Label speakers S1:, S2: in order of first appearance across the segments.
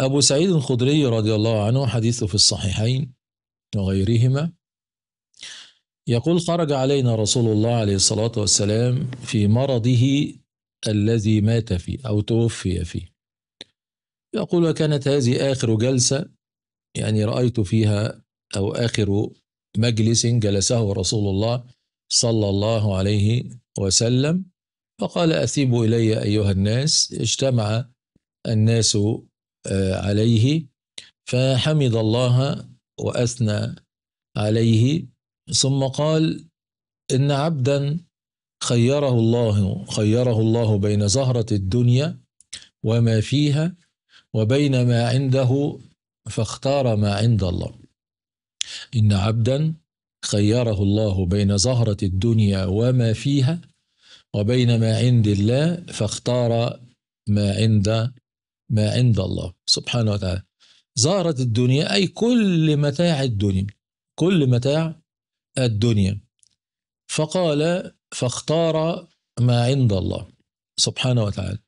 S1: أبو سعيد الخدري رضي الله عنه حديثه في الصحيحين وغيرهما يقول خرج علينا رسول الله عليه الصلاة والسلام في مرضه الذي مات فيه أو توفي فيه يقول وكانت هذه آخر جلسة يعني رأيت فيها أو آخر مجلس جلسه رسول الله صلى الله عليه وسلم فقال أثيب إلي أيها الناس اجتمع الناس آه، عليه فحمد الله وأثنى عليه ثم قال إن عبدا خيره الله خيره الله بين زهرة الدنيا وما فيها وبين ما عنده فاختار ما عند الله إن عبدا خيره الله بين زهرة الدنيا وما فيها وبين ما عند الله فاختار ما عند ما عند الله سبحانه وتعالى زهرة الدنيا أي كل متاع الدنيا كل متاع الدنيا فقال فاختار ما عند الله سبحانه وتعالى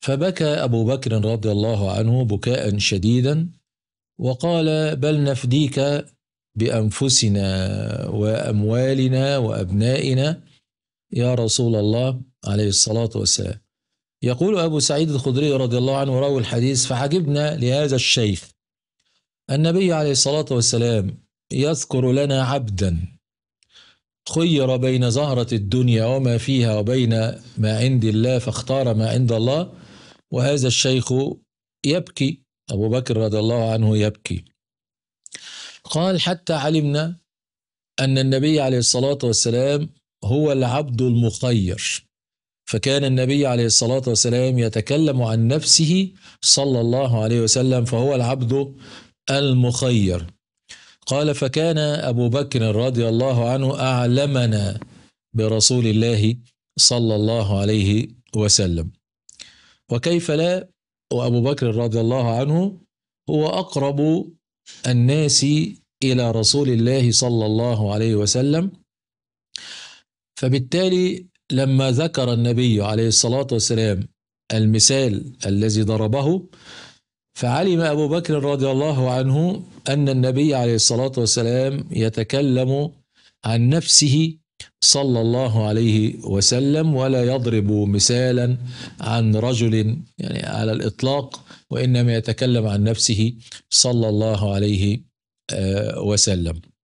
S1: فبكى أبو بكر رضي الله عنه بكاء شديدا وقال بل نفديك بأنفسنا وأموالنا وأبنائنا يا رسول الله عليه الصلاة والسلام يقول أبو سعيد الخدري رضي الله عنه راوي الحديث فعجبنا لهذا الشيخ النبي عليه الصلاة والسلام يذكر لنا عبدا خير بين زهرة الدنيا وما فيها وبين ما عند الله فاختار ما عند الله وهذا الشيخ يبكي أبو بكر رضي الله عنه يبكي قال حتى علمنا أن النبي عليه الصلاة والسلام هو العبد المخير فكان النبي عليه الصلاة والسلام يتكلم عن نفسه صلى الله عليه وسلم فهو العبد المخير قال فكان أبو بكر رضي الله عنه أعلمنا برسول الله صلى الله عليه وسلم وكيف لا وأبو بكر رضي الله عنه هو أقرب الناس إلى رسول الله صلى الله عليه وسلم فبالتالي لما ذكر النبي عليه الصلاة والسلام المثال الذي ضربه فعلم أبو بكر رضي الله عنه أن النبي عليه الصلاة والسلام يتكلم عن نفسه صلى الله عليه وسلم ولا يضرب مثالا عن رجل يعني على الإطلاق وإنما يتكلم عن نفسه صلى الله عليه آه، وسلم